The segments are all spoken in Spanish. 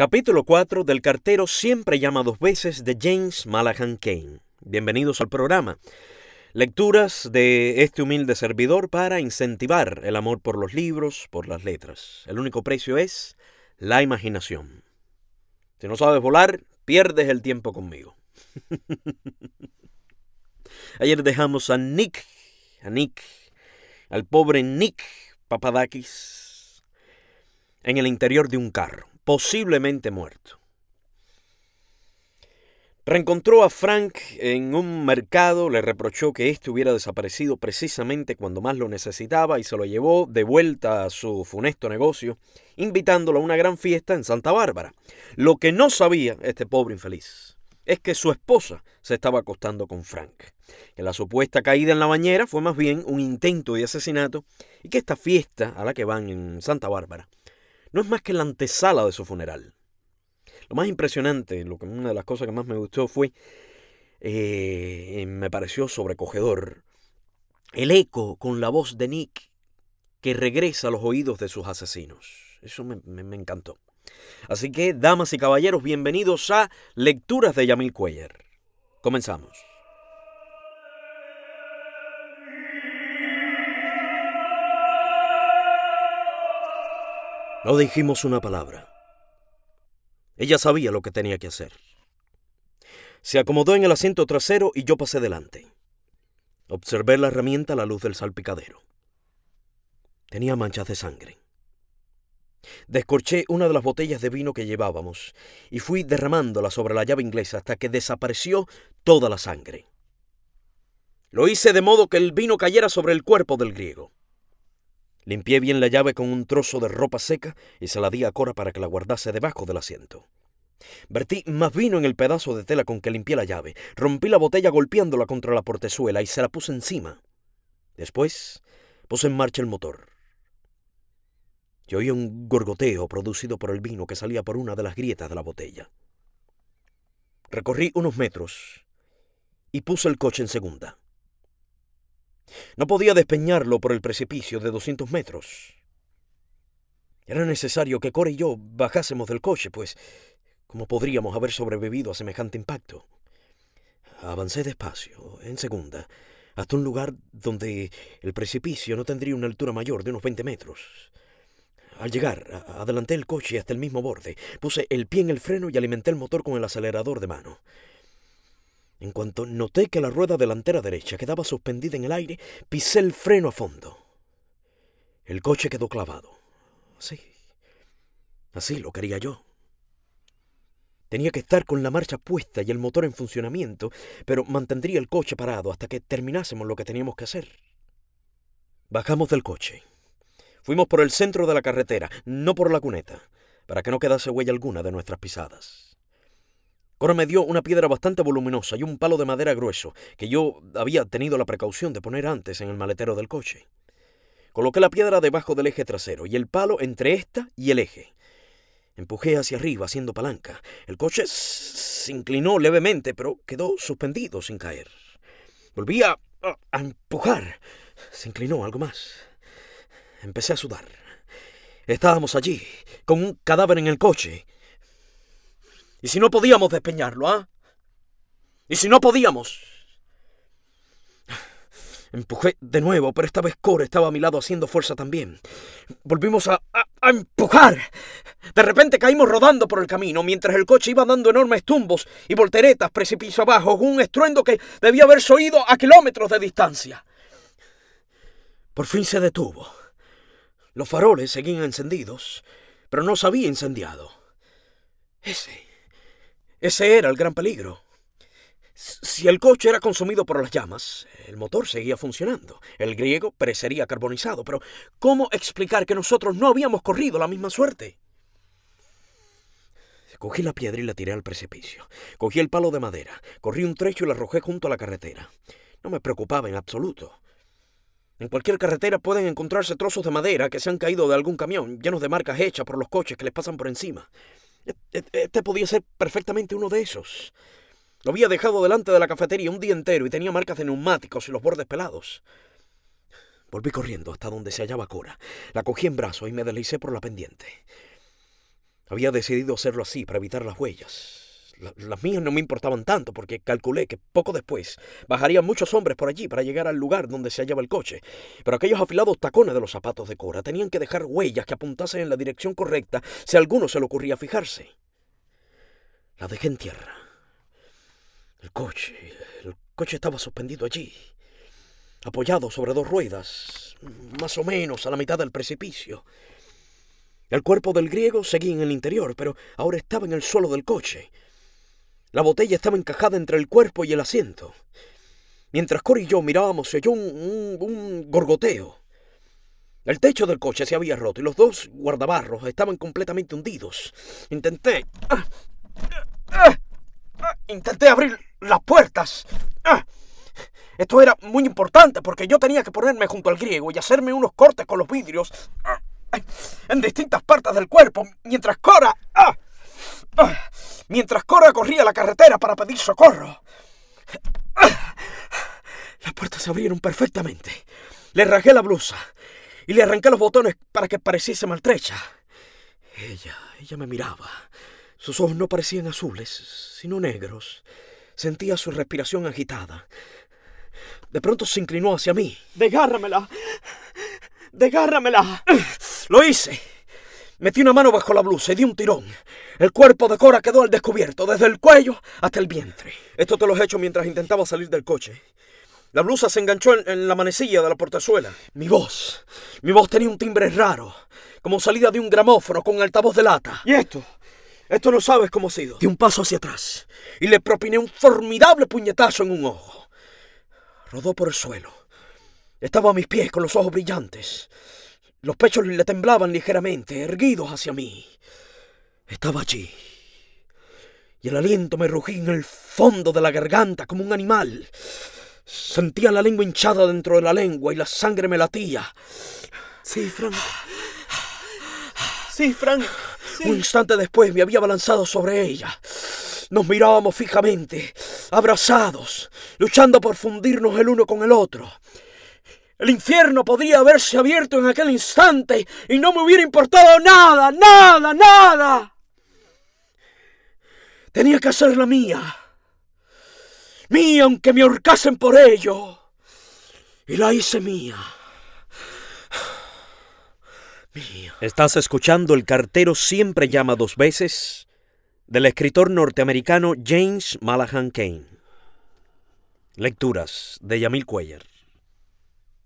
Capítulo 4 del cartero siempre llama dos veces de James Malahan Kane. Bienvenidos al programa. Lecturas de este humilde servidor para incentivar el amor por los libros, por las letras. El único precio es la imaginación. Si no sabes volar, pierdes el tiempo conmigo. Ayer dejamos a Nick, a Nick, al pobre Nick Papadakis, en el interior de un carro posiblemente muerto. Reencontró a Frank en un mercado, le reprochó que este hubiera desaparecido precisamente cuando más lo necesitaba y se lo llevó de vuelta a su funesto negocio, invitándolo a una gran fiesta en Santa Bárbara. Lo que no sabía este pobre infeliz es que su esposa se estaba acostando con Frank, que la supuesta caída en la bañera fue más bien un intento de asesinato y que esta fiesta a la que van en Santa Bárbara no es más que la antesala de su funeral. Lo más impresionante, lo que, una de las cosas que más me gustó fue, eh, me pareció sobrecogedor, el eco con la voz de Nick que regresa a los oídos de sus asesinos. Eso me, encantó. Así que, damas y caballeros, bienvenidos a Lecturas de Yamil Cuellar. Comenzamos. No dijimos una palabra. Ella sabía lo que tenía que hacer. Se acomodó en el asiento trasero y yo pasé delante. Observé la herramienta a la luz del salpicadero. Tenía manchas de sangre. Descorché una de las botellas de vino que llevábamos y fui derramándola sobre la llave inglesa hasta que desapareció toda la sangre. Lo hice de modo que el vino cayera sobre el cuerpo del griego. Limpié bien la llave con un trozo de ropa seca y se la di a Cora para que la guardase debajo del asiento. Vertí más vino en el pedazo de tela con que limpié la llave, rompí la botella golpeándola contra la portezuela y se la puse encima. Después puse en marcha el motor. Yo oí un gorgoteo producido por el vino que salía por una de las grietas de la botella. Recorrí unos metros y puse el coche en segunda. No podía despeñarlo por el precipicio de 200 metros. Era necesario que Core y yo bajásemos del coche, pues ¿cómo podríamos haber sobrevivido a semejante impacto? Avancé despacio, en segunda, hasta un lugar donde el precipicio no tendría una altura mayor de unos 20 metros. Al llegar, adelanté el coche hasta el mismo borde, puse el pie en el freno y alimenté el motor con el acelerador de mano. En cuanto noté que la rueda delantera derecha quedaba suspendida en el aire, pisé el freno a fondo. El coche quedó clavado. Así. Así lo quería yo. Tenía que estar con la marcha puesta y el motor en funcionamiento, pero mantendría el coche parado hasta que terminásemos lo que teníamos que hacer. Bajamos del coche. Fuimos por el centro de la carretera, no por la cuneta, para que no quedase huella alguna de nuestras pisadas. Cora me dio una piedra bastante voluminosa y un palo de madera grueso que yo había tenido la precaución de poner antes en el maletero del coche. Coloqué la piedra debajo del eje trasero y el palo entre esta y el eje. Empujé hacia arriba haciendo palanca. El coche se inclinó levemente, pero quedó suspendido sin caer. Volví a, a empujar. Se inclinó algo más. Empecé a sudar. Estábamos allí, con un cadáver en el coche. ¿Y si no podíamos despeñarlo, ah? ¿Y si no podíamos? Empujé de nuevo, pero esta vez Core estaba a mi lado haciendo fuerza también. Volvimos a, a, empujar. De repente caímos rodando por el camino, mientras el coche iba dando enormes tumbos y volteretas precipicio abajo, con un estruendo que debía haberse oído a kilómetros de distancia. Por fin se detuvo. Los faroles seguían encendidos, pero no se había incendiado. Ese ese era el gran peligro. Si el coche era consumido por las llamas, el motor seguía funcionando. El griego perecería carbonizado. Pero, ¿cómo explicar que nosotros no habíamos corrido la misma suerte? Cogí la piedra y la tiré al precipicio. Cogí el palo de madera, corrí un trecho y la arrojé junto a la carretera. No me preocupaba en absoluto. En cualquier carretera pueden encontrarse trozos de madera que se han caído de algún camión, llenos de marcas hechas por los coches que les pasan por encima. Este, este podía ser perfectamente uno de esos. Lo había dejado delante de la cafetería un día entero y tenía marcas de neumáticos y los bordes pelados. Volví corriendo hasta donde se hallaba Cora. La cogí en brazos y me deslicé por la pendiente. Había decidido hacerlo así para evitar las huellas. Las mías no me importaban tanto porque calculé que poco después bajarían muchos hombres por allí para llegar al lugar donde se hallaba el coche, pero aquellos afilados tacones de los zapatos de Cora tenían que dejar huellas que apuntasen en la dirección correcta si a alguno se le ocurría fijarse. La dejé en tierra. El coche, el coche estaba suspendido allí, apoyado sobre dos ruedas, más o menos a la mitad del precipicio. El cuerpo del griego seguía en el interior, pero ahora estaba en el suelo del coche. La botella estaba encajada entre el cuerpo y el asiento. Mientras Cora y yo mirábamos, se oyó un, gorgoteo. El techo del coche se había roto y los dos guardabarros estaban completamente hundidos. Intenté... Ah, ah, ah, intenté abrir las puertas. Esto era muy importante porque yo tenía que ponerme junto al griego y hacerme unos cortes con los vidrios en distintas partes del cuerpo mientras Cora mientras Cora corría la carretera para pedir socorro. Las puertas se abrieron perfectamente. Le rajé la blusa y le arranqué los botones para que pareciese maltrecha. Ella, ella me miraba. Sus ojos no parecían azules, sino negros. Sentía su respiración agitada. De pronto se inclinó hacia mí. ¡Degárramela! ¡Degárramela! Lo hice. Metí una mano bajo la blusa y di un tirón. El cuerpo de Cora quedó al descubierto, desde el cuello hasta el vientre. Esto te lo he hecho mientras intentaba salir del coche. La blusa se enganchó en, la manecilla de la portezuela. Mi voz. Mi voz tenía un timbre raro, como salida de un gramófono con altavoz de lata. ¿Y esto? Esto no sabes cómo ha sido. Di un paso hacia atrás y le propiné un formidable puñetazo en un ojo. Rodó por el suelo. Estaba a mis pies con los ojos brillantes. Los pechos le temblaban ligeramente, erguidos hacia mí. Estaba allí. Y el aliento me rugía en el fondo de la garganta como un animal. Sentía la lengua hinchada dentro de la lengua y la sangre me latía. Sí, Frank. Sí, Frank. Un instante después me había balanzado sobre ella. Nos mirábamos fijamente, abrazados, luchando por fundirnos el uno con el otro. El infierno podría haberse abierto en aquel instante y no me hubiera importado nada, nada, nada. Tenía que hacer la mía. Mía, aunque me ahorcasen por ello. Y la hice mía. Mía. Estás escuchando El cartero siempre llama dos veces del escritor norteamericano James Malahan Kane. Lecturas de Yamil Cuellar.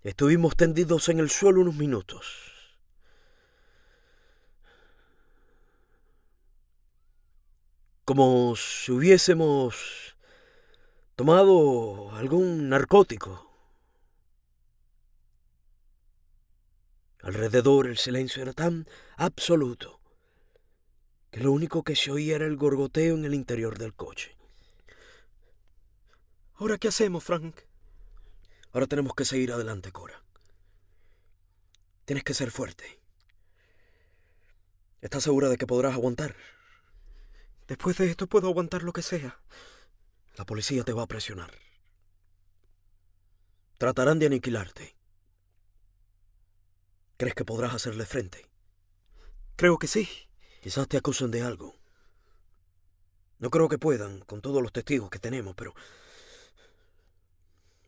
Estuvimos tendidos en el suelo unos minutos. Como si hubiésemos tomado algún narcótico. Alrededor el silencio era tan absoluto que lo único que se oía era el gorgoteo en el interior del coche. ¿Ahora qué hacemos, Frank? Ahora tenemos que seguir adelante, Cora. Tienes que ser fuerte. ¿Estás segura de que podrás aguantar? Después de esto puedo aguantar lo que sea. La policía te va a presionar. Tratarán de aniquilarte. ¿Crees que podrás hacerle frente? Creo que sí. Quizás te acusen de algo. No creo que puedan, con todos los testigos que tenemos, pero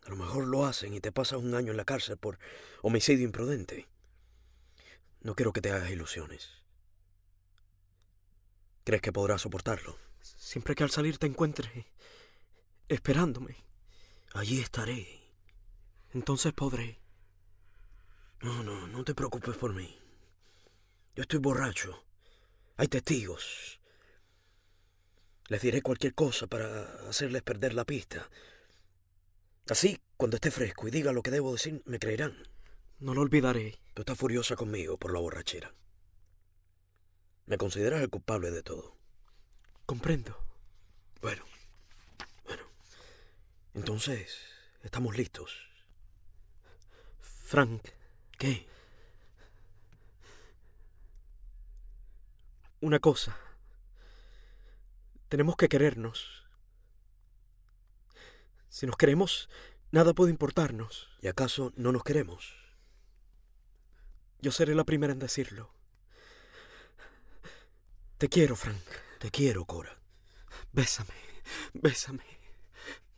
a lo mejor lo hacen y te pasas un año en la cárcel por homicidio imprudente. No quiero que te hagas ilusiones. ¿Crees que podrás soportarlo? Siempre que al salir te encuentre eh, esperándome. Allí estaré. Entonces podré. No, no, no te preocupes por mí. Yo estoy borracho. Hay testigos. Les diré cualquier cosa para hacerles perder la pista. Así, cuando esté fresco y diga lo que debo decir, me creerán. No lo olvidaré. Tú estás furiosa conmigo por la borrachera. Me consideras el culpable de todo. Comprendo. Bueno, bueno. Entonces, estamos listos. Frank. ¿Qué? Una cosa. Tenemos que querernos. Si nos queremos, nada puede importarnos. ¿Y acaso no nos queremos? Yo seré la primera en decirlo. Te quiero, Frank. Te quiero, Cora. Bésame, bésame,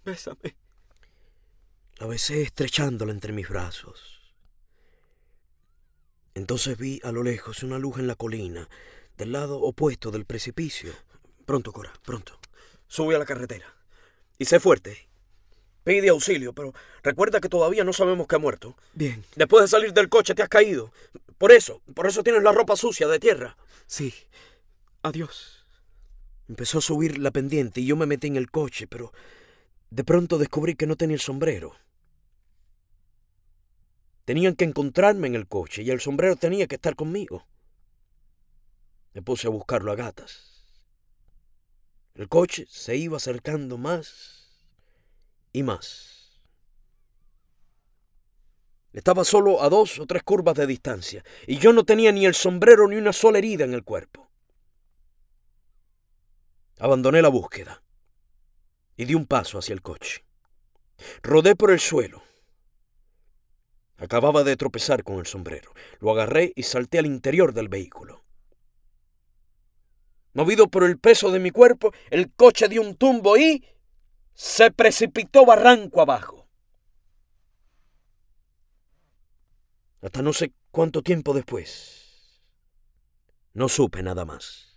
bésame. La besé estrechándola entre mis brazos. Entonces vi a lo lejos una luz en la colina, del lado opuesto del precipicio. Pronto, Cora, pronto. Sube a la carretera. Y sé fuerte. Pide auxilio, pero recuerda que todavía no sabemos que ha muerto. Bien. Después de salir del coche te has caído. Por eso, por eso tienes la ropa sucia de tierra. Sí. Adiós. Empezó a subir la pendiente y yo me metí en el coche, pero de pronto descubrí que no tenía el sombrero. Tenían que encontrarme en el coche y el sombrero tenía que estar conmigo. Me puse a buscarlo a gatas. El coche se iba acercando más y más. Estaba solo a dos o tres curvas de distancia y yo no tenía ni el sombrero ni una sola herida en el cuerpo. Abandoné la búsqueda y di un paso hacia el coche. Rodé por el suelo. Acababa de tropezar con el sombrero. Lo agarré y salté al interior del vehículo. Movido por el peso de mi cuerpo, el coche dio un tumbo y se precipitó barranco abajo. Hasta no sé cuánto tiempo después. No supe nada más.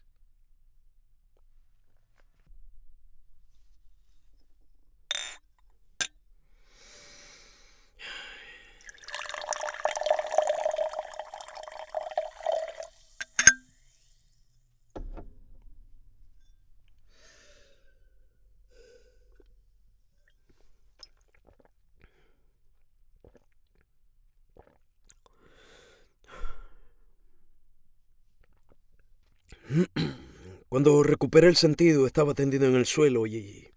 Cuando recuperé el sentido estaba tendido en el suelo y,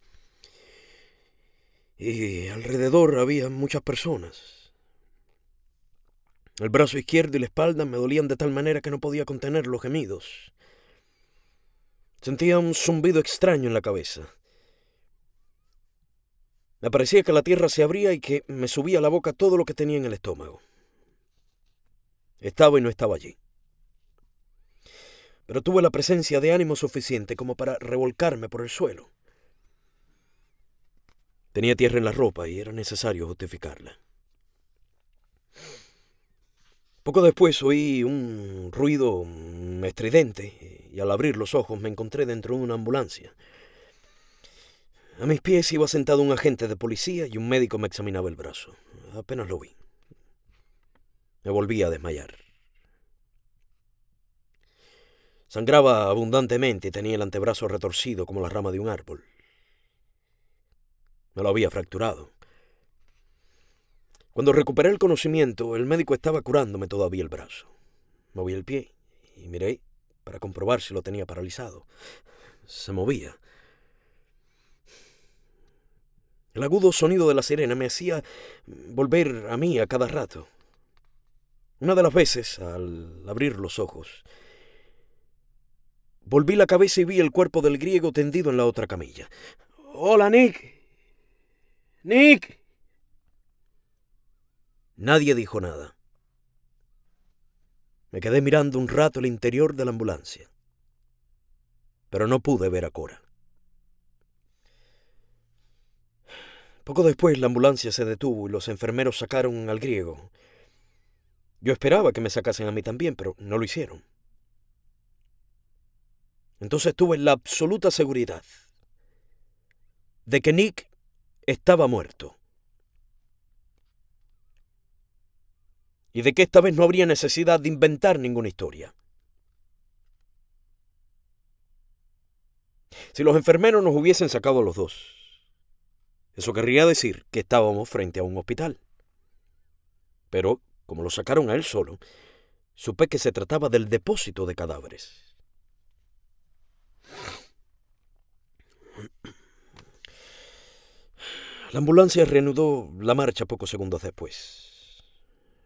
y alrededor había muchas personas. El brazo izquierdo y la espalda me dolían de tal manera que no podía contener los gemidos. Sentía un zumbido extraño en la cabeza. Me parecía que la tierra se abría y que me subía a la boca todo lo que tenía en el estómago. Estaba y no estaba allí pero tuve la presencia de ánimo suficiente como para revolcarme por el suelo. Tenía tierra en la ropa y era necesario justificarla. Poco después oí un ruido estridente y al abrir los ojos me encontré dentro de una ambulancia. A mis pies iba sentado un agente de policía y un médico me examinaba el brazo. Apenas lo vi. Me volví a desmayar. Sangraba abundantemente y tenía el antebrazo retorcido como la rama de un árbol. Me lo había fracturado. Cuando recuperé el conocimiento, el médico estaba curándome todavía el brazo. Moví el pie y miré para comprobar si lo tenía paralizado. Se movía. El agudo sonido de la sirena me hacía volver a mí a cada rato. Una de las veces, al abrir los ojos, Volví la cabeza y vi el cuerpo del griego tendido en la otra camilla. Hola, Nick. Nick. Nadie dijo nada. Me quedé mirando un rato el interior de la ambulancia, pero no pude ver a Cora. Poco después la ambulancia se detuvo y los enfermeros sacaron al griego. Yo esperaba que me sacasen a mí también, pero no lo hicieron. Entonces tuve la absoluta seguridad de que Nick estaba muerto. Y de que esta vez no habría necesidad de inventar ninguna historia. Si los enfermeros nos hubiesen sacado los dos, eso querría decir que estábamos frente a un hospital. Pero, como lo sacaron a él solo, supe que se trataba del depósito de cadáveres. La ambulancia reanudó la marcha pocos segundos después.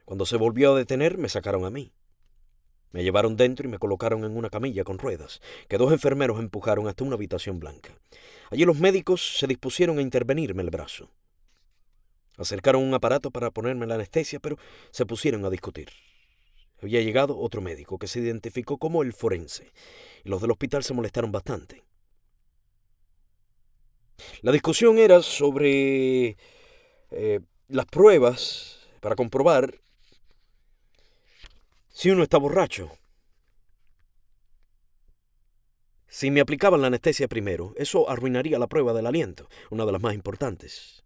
Cuando se volvió a detener, me sacaron a mí. Me llevaron dentro y me colocaron en una camilla con ruedas, que dos enfermeros empujaron hasta una habitación blanca. Allí los médicos se dispusieron a intervenirme el brazo. Acercaron un aparato para ponerme la anestesia, pero se pusieron a discutir. Había llegado otro médico que se identificó como el forense, los del hospital se molestaron bastante. La discusión era sobre eh, las pruebas para comprobar si uno está borracho. Si me aplicaban la anestesia primero, eso arruinaría la prueba del aliento, una de las más importantes.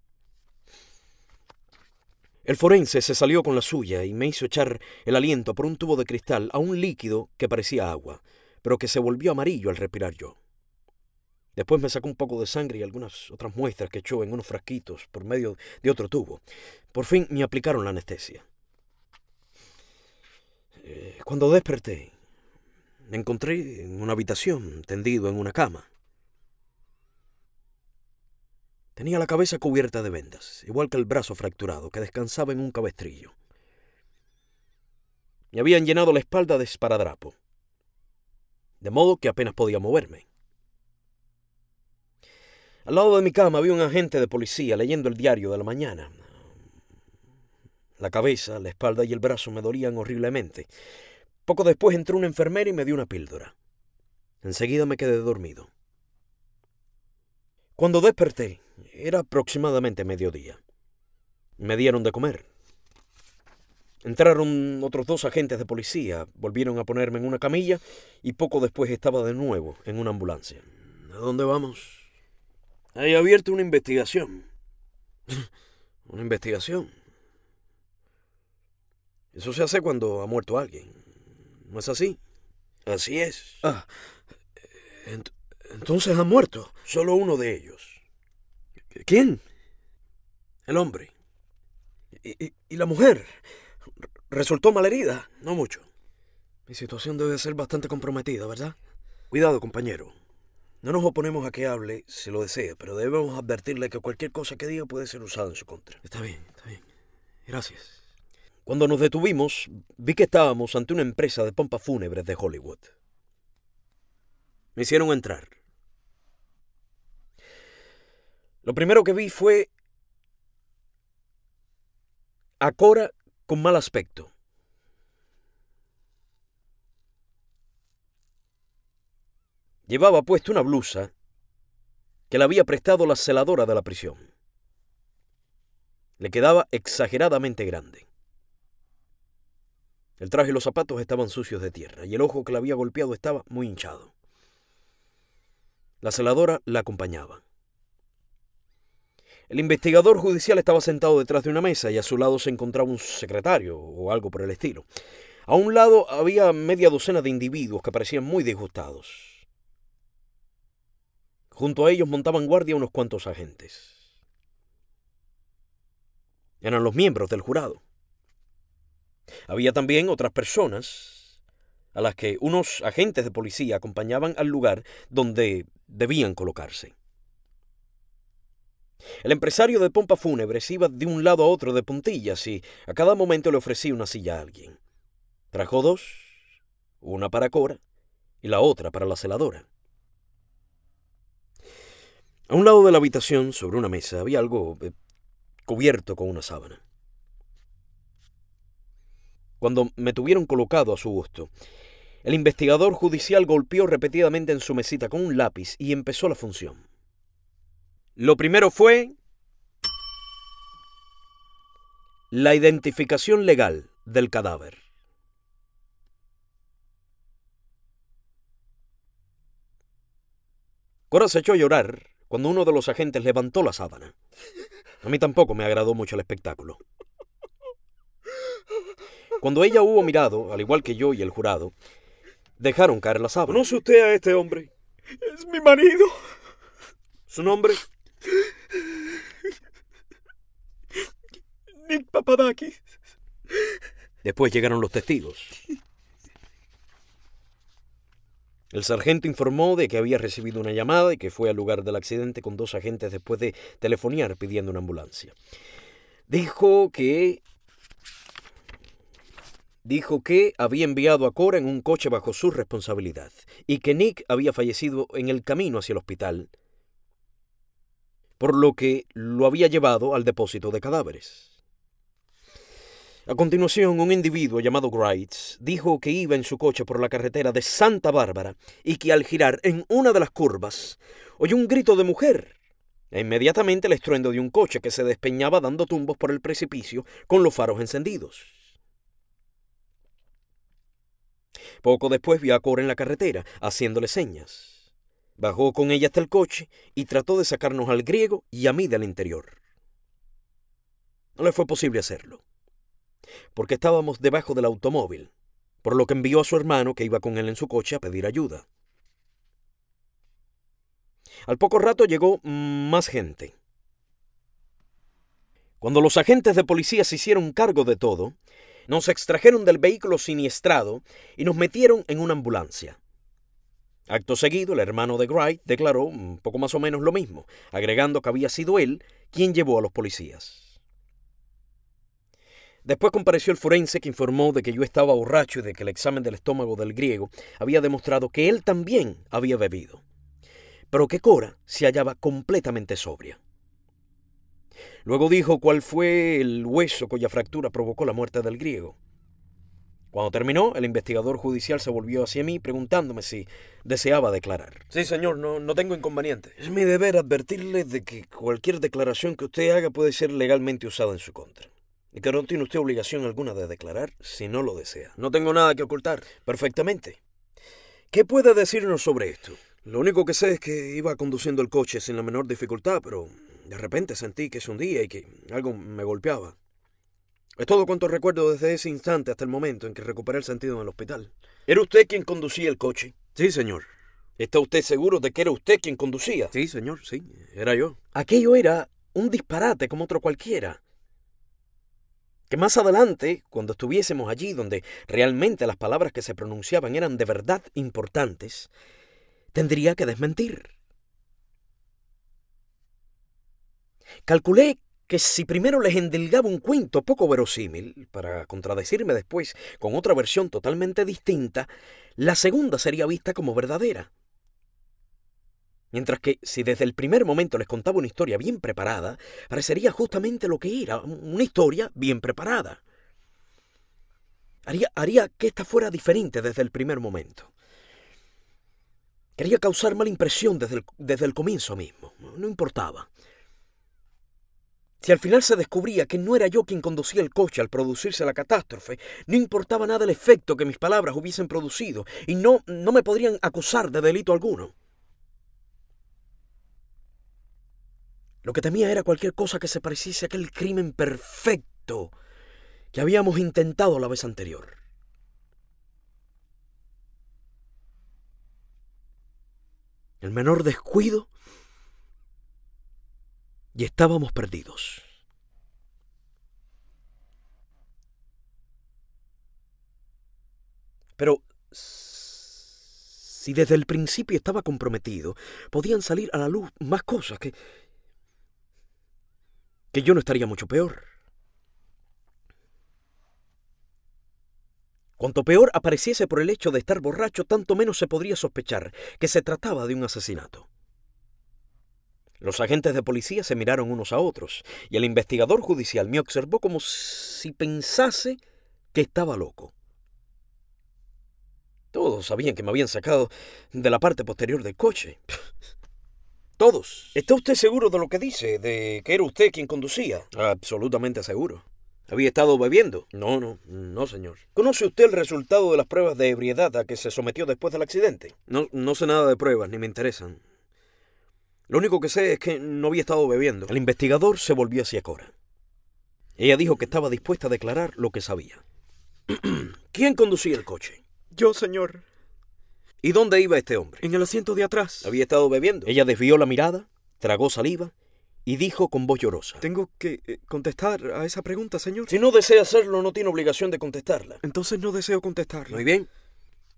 El forense se salió con la suya y me hizo echar el aliento por un tubo de cristal a un líquido que parecía agua, pero que se volvió amarillo al respirar yo. Después me sacó un poco de sangre y algunas otras muestras que echó en unos frasquitos por medio de otro tubo. Por fin me aplicaron la anestesia. Eh, cuando desperté, me encontré en una habitación, tendido en una cama. Tenía la cabeza cubierta de vendas, igual que el brazo fracturado, que descansaba en un cabestrillo. Me habían llenado la espalda de esparadrapo, de modo que apenas podía moverme. Al lado de mi cama había un agente de policía leyendo el diario de la mañana. La cabeza, la espalda y el brazo me dolían horriblemente. Poco después entró una enfermera y me dio una píldora. Enseguida me quedé dormido. Cuando desperté, era aproximadamente mediodía. Me dieron de comer. Entraron otros dos agentes de policía, volvieron a ponerme en una camilla y poco después estaba de nuevo en una ambulancia. ¿A dónde vamos? Hay abierto una investigación. ¿Una investigación? Eso se hace cuando ha muerto alguien. ¿No es así? Así es. Ah, eh, entonces ha muerto. Solo uno de ellos. ¿Quién? El hombre. Y, y la mujer. Resultó malherida, no mucho. Mi situación debe ser bastante comprometida, ¿verdad? Cuidado, compañero. No nos oponemos a que hable si lo desea, pero debemos advertirle que cualquier cosa que diga puede ser usada en su contra. Está bien, está bien. Gracias. Cuando nos detuvimos, vi que estábamos ante una empresa de pompas fúnebres de Hollywood. Me hicieron entrar. Lo primero que vi fue a Cora con mal aspecto. Llevaba puesta una blusa que le había prestado la celadora de la prisión. Le quedaba exageradamente grande. El traje y los zapatos estaban sucios de tierra y el ojo que la había golpeado estaba muy hinchado. La celadora la acompañaba. El investigador judicial estaba sentado detrás de una mesa y a su lado se encontraba un secretario o algo por el estilo. A un lado había media docena de individuos que parecían muy disgustados. Junto a ellos montaban guardia unos cuantos agentes. Eran los miembros del jurado. Había también otras personas a las que unos agentes de policía acompañaban al lugar donde debían colocarse. El empresario de pompa se iba de un lado a otro de puntillas y a cada momento le ofrecía una silla a alguien. Trajo dos, una para Cora y la otra para la celadora. A un lado de la habitación, sobre una mesa, había algo eh, cubierto con una sábana. Cuando me tuvieron colocado a su gusto, el investigador judicial golpeó repetidamente en su mesita con un lápiz y empezó la función. Lo primero fue la identificación legal del cadáver. Cora se echó a llorar cuando uno de los agentes levantó la sábana. A mí tampoco me agradó mucho el espectáculo. Cuando ella hubo mirado, al igual que yo y el jurado, dejaron caer la sábana. ¿Conoce usted a este hombre? Es mi marido. ¿Su nombre? Nick Papadakis. Después llegaron los testigos. El sargento informó de que había recibido una llamada y que fue al lugar del accidente con dos agentes después de telefonear pidiendo una ambulancia. Dijo que dijo que había enviado a Cora en un coche bajo su responsabilidad y que Nick había fallecido en el camino hacia el hospital por lo que lo había llevado al depósito de cadáveres. A continuación, un individuo llamado Wrights dijo que iba en su coche por la carretera de Santa Bárbara y que al girar en una de las curvas oyó un grito de mujer e inmediatamente el estruendo de un coche que se despeñaba dando tumbos por el precipicio con los faros encendidos. Poco después vio a Cora en la carretera, haciéndole señas. Bajó con ella hasta el coche y trató de sacarnos al griego y a mí del interior. No le fue posible hacerlo, porque estábamos debajo del automóvil, por lo que envió a su hermano, que iba con él en su coche, a pedir ayuda. Al poco rato llegó mm, más gente. Cuando los agentes de policía se hicieron cargo de todo, nos extrajeron del vehículo siniestrado y nos metieron en una ambulancia. Acto seguido, el hermano de Gray declaró un poco más o menos lo mismo, agregando que había sido él quien llevó a los policías. Después compareció el forense que informó de que yo estaba borracho y de que el examen del estómago del griego había demostrado que él también había bebido, pero que Cora se hallaba completamente sobria. Luego dijo cuál fue el hueso cuya fractura provocó la muerte del griego. Cuando terminó, el investigador judicial se volvió hacia mí preguntándome si deseaba declarar. Sí, señor, no, no tengo inconveniente. Es mi deber advertirle de que cualquier declaración que usted haga puede ser legalmente usada en su contra. Y que no tiene usted obligación alguna de declarar si no lo desea. No tengo nada que ocultar. Perfectamente. ¿Qué puede decirnos sobre esto? Lo único que sé es que iba conduciendo el coche sin la menor dificultad, pero de repente sentí que es un día y que algo me golpeaba. Es todo cuanto recuerdo desde ese instante hasta el momento en que recuperé el sentido en el hospital. ¿Era usted quien conducía el coche? Sí, señor. ¿Está usted seguro de que era usted quien conducía? Sí, señor, sí, era yo. Aquello era un disparate como otro cualquiera. Que más adelante, cuando estuviésemos allí donde realmente las palabras que se pronunciaban eran de verdad importantes, tendría que desmentir. Calculé que si primero les endilgaba un cuento poco verosímil, para contradecirme después con otra versión totalmente distinta, la segunda sería vista como verdadera. Mientras que si desde el primer momento les contaba una historia bien preparada, parecería justamente lo que era, una historia bien preparada. Haría, haría que esta fuera diferente desde el primer momento. Quería causar mala impresión desde desde el comienzo mismo, no importaba. Si al final se descubría que no era yo quien conducía el coche al producirse la catástrofe, no importaba nada el efecto que mis palabras hubiesen producido y no, no me podrían acusar de delito alguno. Lo que temía era cualquier cosa que se pareciese a aquel crimen perfecto que habíamos intentado la vez anterior. El menor descuido y estábamos perdidos. Pero si desde el principio estaba comprometido, podían salir a la luz más cosas que... que yo no estaría mucho peor. Cuanto peor apareciese por el hecho de estar borracho, tanto menos se podría sospechar que se trataba de un asesinato. Los agentes de policía se miraron unos a otros y el investigador judicial me observó como si pensase que estaba loco. Todos sabían que me habían sacado de la parte posterior del coche. Todos. ¿Está usted seguro de lo que dice? ¿De que era usted quien conducía? Absolutamente seguro. ¿Había estado bebiendo? No, no, no, señor. ¿Conoce usted el resultado de las pruebas de ebriedad a que se sometió después del accidente? No, no sé nada de pruebas, ni me interesan. Lo único que sé es que no había estado bebiendo. El investigador se volvió hacia Cora. Ella dijo que estaba dispuesta a declarar lo que sabía. ¿Quién conducía el coche? Yo, señor. ¿Y dónde iba este hombre? En el asiento de atrás. Había estado bebiendo. Ella desvió la mirada, tragó saliva y dijo con voz llorosa. Tengo que eh, contestar a esa pregunta, señor. Si no desea hacerlo, no tiene obligación de contestarla. Entonces no deseo contestarla. Muy bien.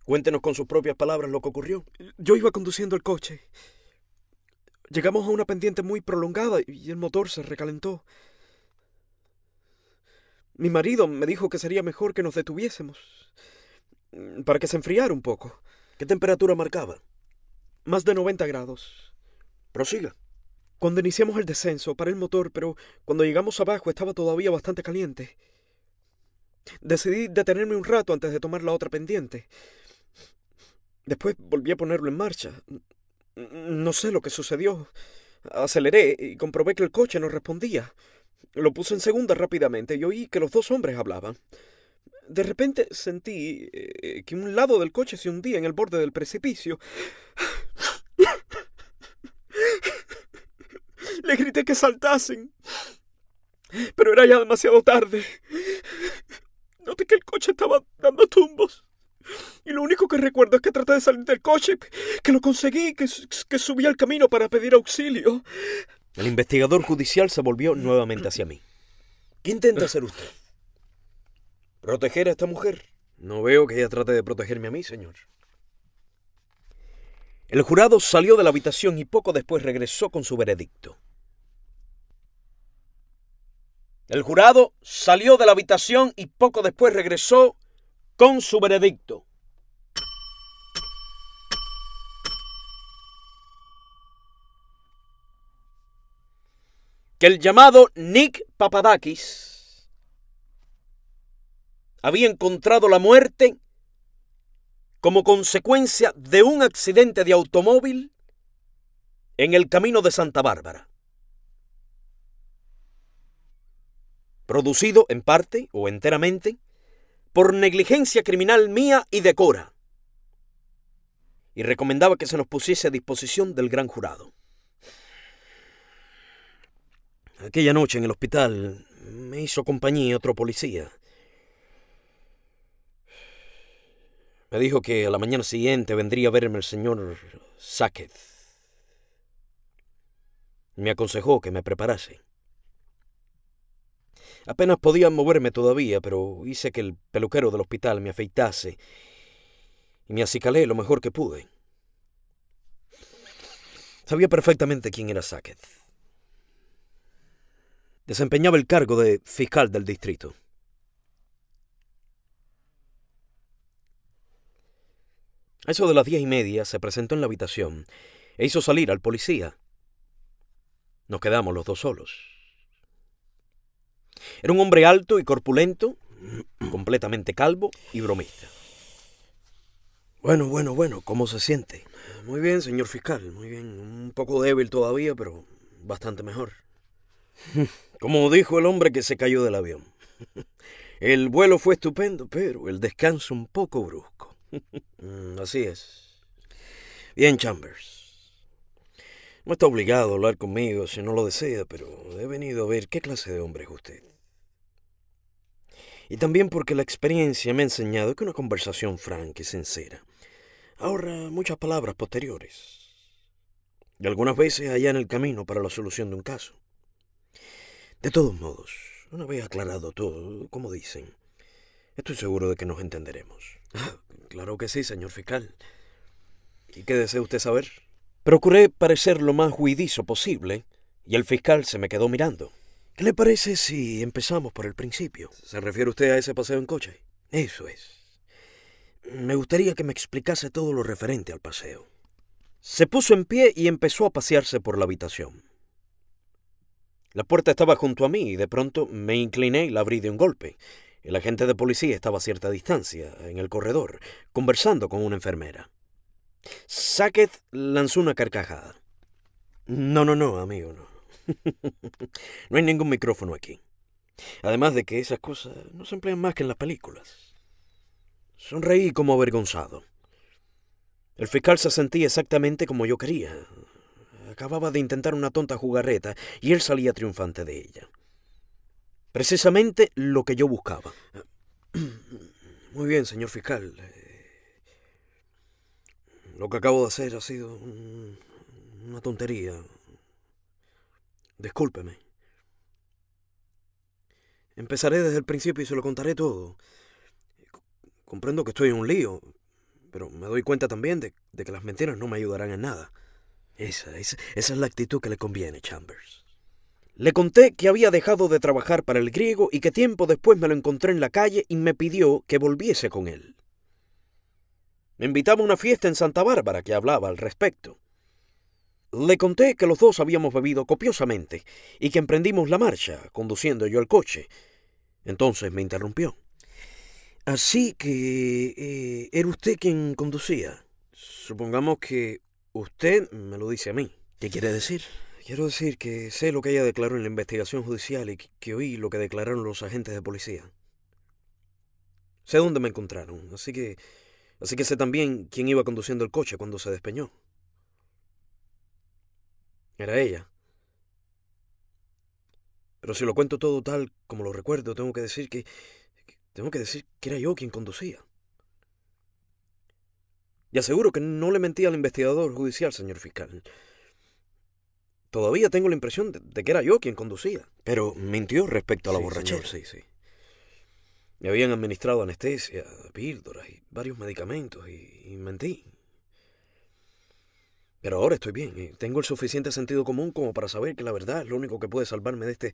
Cuéntenos con sus propias palabras lo que ocurrió. Yo iba conduciendo el coche Llegamos a una pendiente muy prolongada y el motor se recalentó. Mi marido me dijo que sería mejor que nos detuviésemos mm, para que se enfriara un poco. ¿Qué temperatura marcaba? Más de 90 grados. Prosiga. Cuando iniciamos el descenso, paré el motor, pero cuando llegamos abajo estaba todavía bastante caliente. Decidí detenerme un rato antes de tomar la otra pendiente. Después volví a ponerlo en marcha. No sé lo que sucedió. Aceleré y comprobé que el coche no respondía. Lo puse en segunda rápidamente y oí que los dos hombres hablaban. De repente sentí eh, que un lado del coche se hundía en el borde del precipicio. Le grité que saltasen. Pero era ya demasiado tarde. Noté que el coche estaba dando tumbos. Y lo único que recuerdo es que traté de salir del coche, que lo conseguí, que, que subí al camino para pedir auxilio. El investigador judicial se volvió nuevamente hacia mí. ¿Qué intenta hacer usted? ¿Proteger a esta mujer? No veo que ella trate de protegerme a mí, señor. El jurado salió de la habitación y poco después regresó con su veredicto. El jurado salió de la habitación y poco después regresó con su veredicto. Que el llamado Nick Papadakis había encontrado la muerte como consecuencia de un accidente de automóvil en el camino de Santa Bárbara. Producido en parte o enteramente por negligencia criminal mía y de Cora. Y recomendaba que se nos pusiese a disposición del gran jurado. Aquella noche en el hospital me hizo compañía otro policía. Me dijo que a la mañana siguiente vendría a verme el señor Sáquez. Me aconsejó que me preparase. Apenas podía moverme todavía, pero hice que el peluquero del hospital me afeitase y me acicalé lo mejor que pude. Sabía perfectamente quién era Sackett. Desempeñaba el cargo de fiscal del distrito. A eso de las diez y media se presentó en la habitación e hizo salir al policía. Nos quedamos los dos solos. Era un hombre alto y corpulento, completamente calvo y bromista. Bueno, bueno, bueno, ¿cómo se siente? Muy bien, señor fiscal, muy bien. Un poco débil todavía, pero bastante mejor. Como dijo el hombre que se cayó del avión. El vuelo fue estupendo, pero el descanso un poco brusco. Mm, así es. Bien, Chambers. No está obligado a hablar conmigo si no lo desea, pero he venido a ver qué clase de hombre es usted. Y también porque la experiencia me ha enseñado que una conversación franca y sincera ahorra muchas palabras posteriores y algunas veces allá en el camino para la solución de un caso. De todos modos, una vez aclarado todo, como dicen, estoy seguro de que nos entenderemos. claro que sí, señor fiscal. ¿Y qué desea usted saber? Procuré parecer lo más juidizo posible y el fiscal se me quedó mirando. ¿Qué le parece si empezamos por el principio? ¿Se refiere usted a ese paseo en coche? Eso es. Me gustaría que me explicase todo lo referente al paseo. Se puso en pie y empezó a pasearse por la habitación. La puerta estaba junto a mí y de pronto me incliné y la abrí de un golpe. El agente de policía estaba a cierta distancia, en el corredor, conversando con una enfermera. Sackett lanzó una carcajada. No, no, no, amigo, no. no hay ningún micrófono aquí. Además de que esas cosas no se emplean más que en las películas. Sonreí como avergonzado. El fiscal se sentía exactamente como yo quería. Acababa de intentar una tonta jugarreta y él salía triunfante de ella. Precisamente lo que yo buscaba. Muy bien, señor fiscal. Lo que acabo de hacer ha sido una tontería. Discúlpeme. Empezaré desde el principio y se lo contaré todo. Comprendo que estoy en un lío, pero me doy cuenta también de, que las mentiras no me ayudarán en nada. esa es la actitud que le conviene, Chambers. Le conté que había dejado de trabajar para el griego y que tiempo después me lo encontré en la calle y me pidió que volviese con él. Me invitaba a una fiesta en Santa Bárbara que hablaba al respecto. Le conté que los dos habíamos bebido copiosamente y que emprendimos la marcha, conduciendo yo el coche. Entonces me interrumpió. Así que eh, era usted quien conducía. Supongamos que usted me lo dice a mí. ¿Qué quiere decir? Quiero decir que sé lo que ella declaró en la investigación judicial y que oí lo que declararon los agentes de policía. Sé dónde me encontraron, así que Así que sé también quién iba conduciendo el coche cuando se despeñó. Era ella. Pero si lo cuento todo tal como lo recuerdo, tengo que decir que, tengo que decir que era yo quien conducía. Y aseguro que no le mentí al investigador judicial, señor fiscal. Todavía tengo la impresión de, que era yo quien conducía. Pero mintió respecto a la borrachera. sí, sí. Me habían administrado anestesia, píldoras y varios medicamentos y, mentí. Pero ahora estoy bien y eh. tengo el suficiente sentido común como para saber que la verdad es lo único que puede salvarme de este.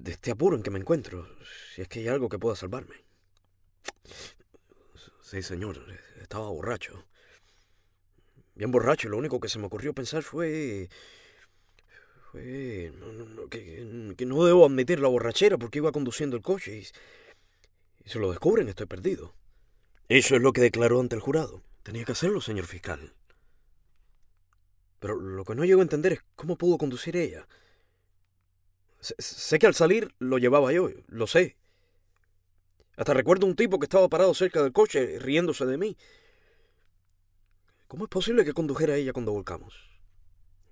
de, este apuro en que me encuentro, si es que hay algo que pueda salvarme. Sí, señor, estaba borracho. Bien borracho, y lo único que se me ocurrió pensar fue. Pues, que, no debo admitir la borrachera porque iba conduciendo el coche y, si se lo descubren, estoy perdido. Eso es lo que declaró ante el jurado. Tenía que hacerlo, señor fiscal. Pero lo que no llego a entender es cómo pudo conducir ella. Sé, sé que al salir lo llevaba yo, lo sé. Hasta recuerdo un tipo que estaba parado cerca del coche riéndose de mí. ¿Cómo es posible que condujera ella cuando volcamos?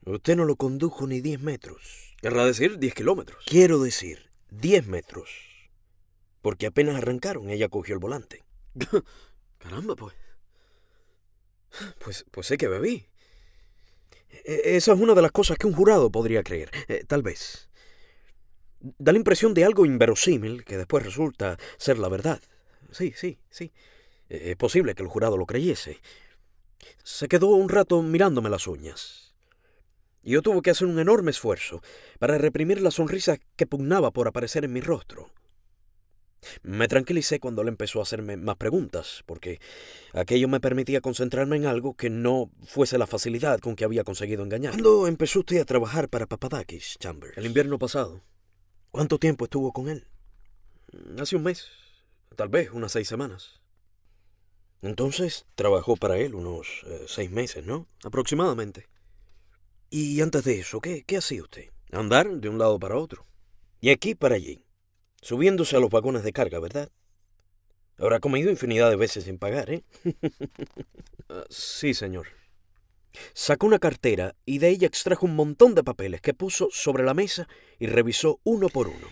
Usted no lo condujo ni diez metros. Querrá decir diez kilómetros. Quiero decir diez metros. Porque apenas arrancaron, ella cogió el volante. Caramba, pues. Pues, pues sé que bebí. E, e, esa es una de las cosas que un jurado podría creer, e, tal vez. Da la impresión de algo inverosímil que después resulta ser la verdad. Sí, sí, sí. Es posible que el jurado lo creyese. Se quedó un rato mirándome las uñas. Yo tuve que hacer un enorme esfuerzo para reprimir la sonrisa que pugnaba por aparecer en mi rostro. Me tranquilicé cuando él empezó a hacerme más preguntas, porque aquello me permitía concentrarme en algo que no fuese la facilidad con que había conseguido engañar. ¿Cuándo empezó usted a trabajar para Papadakis, Chambers? El invierno pasado. ¿Cuánto tiempo estuvo con él? Mm, hace un mes, tal vez unas seis semanas. Entonces trabajó para él unos eh, seis meses, ¿no? Aproximadamente. Y antes de eso, ¿qué, qué hacía usted? Andar de un lado para otro. Y aquí para allí. Subiéndose a los vagones de carga, ¿verdad? Habrá comido infinidad de veces sin pagar, ¿eh? Ah, sí, señor. Sacó una cartera y de ella extrajo un montón de papeles que puso sobre la mesa y revisó uno por uno.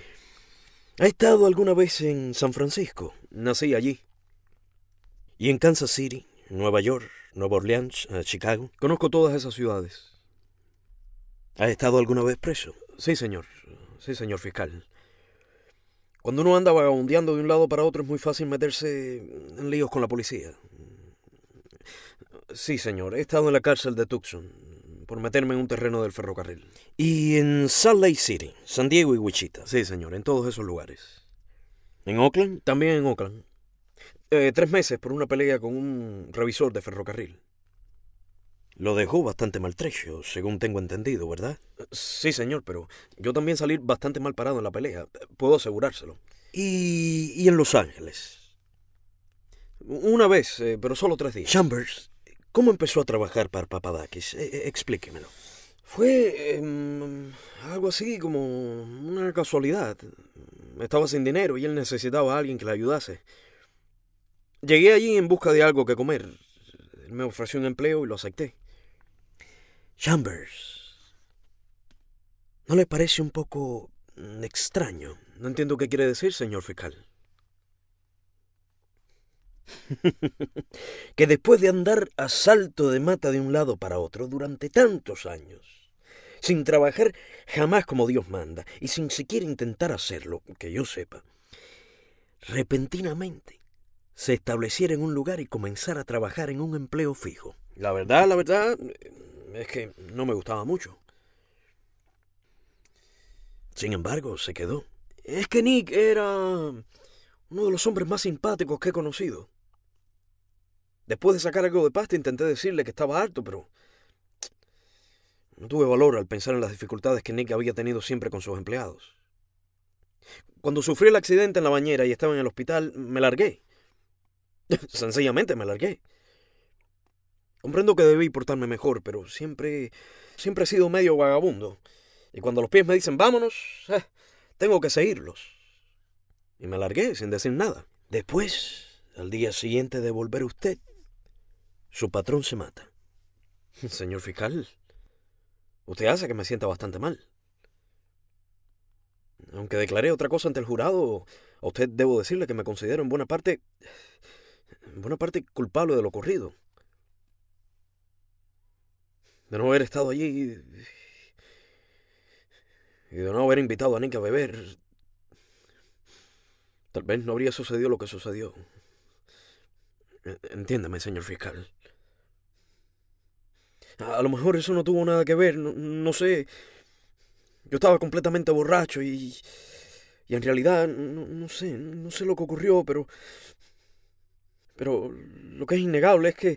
¿Ha estado alguna vez en San Francisco? Nací allí. Y en Kansas City, Nueva York, Nueva Orleans, eh, Chicago. Conozco todas esas ciudades. ¿Ha estado alguna vez preso? Sí, señor. Sí, señor fiscal. Cuando uno anda vagabundeando de un lado para otro es muy fácil meterse en líos con la policía. Sí, señor. He estado en la cárcel de Tucson por meterme en un terreno del ferrocarril. ¿Y en Salt Lake City, San Diego y Wichita? Sí, señor. En todos esos lugares. ¿En Oakland? También en Oakland. Eh, tres meses por una pelea con un revisor de ferrocarril. Lo dejó bastante maltrecho, según tengo entendido, ¿verdad? Sí, señor, pero yo también salí bastante mal parado en la pelea, puedo asegurárselo. ¿Y, y en Los Ángeles? Una vez, eh, pero solo tres días. Chambers, ¿cómo empezó a trabajar para Papadakis? E, e, explíquemelo. Fue em, algo así como una casualidad. Estaba sin dinero y él necesitaba a alguien que le ayudase. Llegué allí en busca de algo que comer. me ofreció un empleo y lo acepté. Chambers. ¿No le parece un poco mm, extraño? No entiendo qué quiere decir, señor fiscal. que después de andar a salto de mata de un lado para otro durante tantos años, sin trabajar jamás como Dios manda y sin siquiera intentar hacerlo, que yo sepa, repentinamente se estableciera en un lugar y comenzara a trabajar en un empleo fijo. La verdad, la verdad, es que no me gustaba mucho. Sin embargo, se quedó. Es que Nick era uno de los hombres más simpáticos que he conocido. Después de sacar algo de pasta intenté decirle que estaba harto, pero no tuve valor al pensar en las dificultades que Nick había tenido siempre con sus empleados. Cuando sufrí el accidente en la bañera y estaba en el hospital, me largué. Sencillamente me largué. Comprendo que debí portarme mejor, pero siempre, siempre he sido medio vagabundo. Y cuando los pies me dicen vámonos, ah, tengo que seguirlos. Y me largué sin decir nada. Después, al día siguiente de volver usted, su patrón se mata. Señor fiscal, usted hace que me sienta bastante mal. Aunque declaré otra cosa ante el jurado, a usted debo decirle que me considero en buena parte, en buena parte culpable de lo ocurrido de no haber estado allí y de no haber invitado a Nick a beber, tal vez no habría sucedido lo que sucedió. E, entiéndame, señor fiscal. A lo mejor eso no tuvo nada que ver, no, sé. Yo estaba completamente borracho y... Y en realidad, no, no, sé, no sé lo que ocurrió, pero... Pero lo que es innegable es que...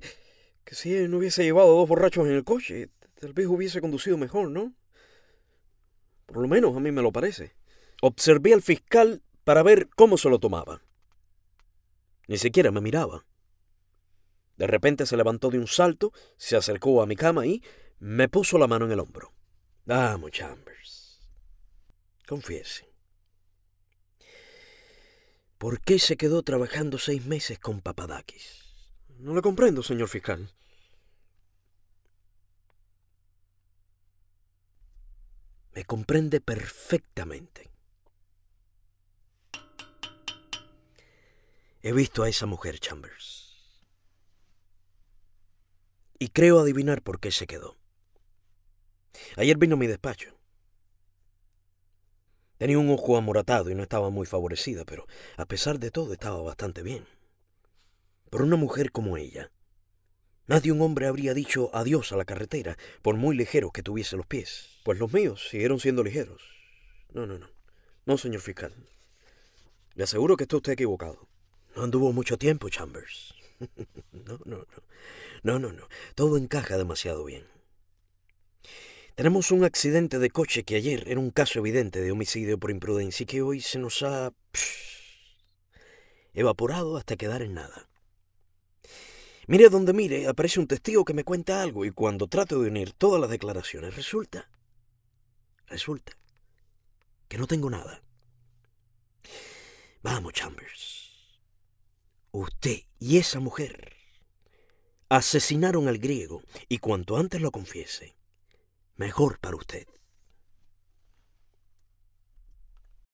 Que si él no hubiese llevado dos borrachos en el coche, tal vez hubiese conducido mejor, ¿no? Por lo menos a mí me lo parece. Observé al fiscal para ver cómo se lo tomaba. Ni siquiera me miraba. De repente se levantó de un salto, se acercó a mi cama y me puso la mano en el hombro. Vamos, Chambers. Confiese. ¿Por qué se quedó trabajando seis meses con Papadakis? No le comprendo, señor fiscal. Me comprende perfectamente. He visto a esa mujer, Chambers. Y creo adivinar por qué se quedó. Ayer vino a mi despacho. Tenía un ojo amoratado y no estaba muy favorecida, pero a pesar de todo estaba bastante bien por una mujer como ella. nadie un hombre habría dicho adiós a la carretera, por muy ligeros que tuviese los pies, pues los míos siguieron siendo ligeros. No, no, no. No, señor fiscal. Le aseguro que está usted equivocado. No anduvo mucho tiempo, Chambers. no, no, no. No, no, no. Todo encaja demasiado bien. Tenemos un accidente de coche que ayer era un caso evidente de homicidio por imprudencia y que hoy se nos ha evaporado hasta quedar en nada. Mire donde mire, aparece un testigo que me cuenta algo y cuando trato de unir todas las declaraciones resulta, resulta que no tengo nada. Vamos, Chambers. Usted y esa mujer asesinaron al griego y cuanto antes lo confiese, mejor para usted.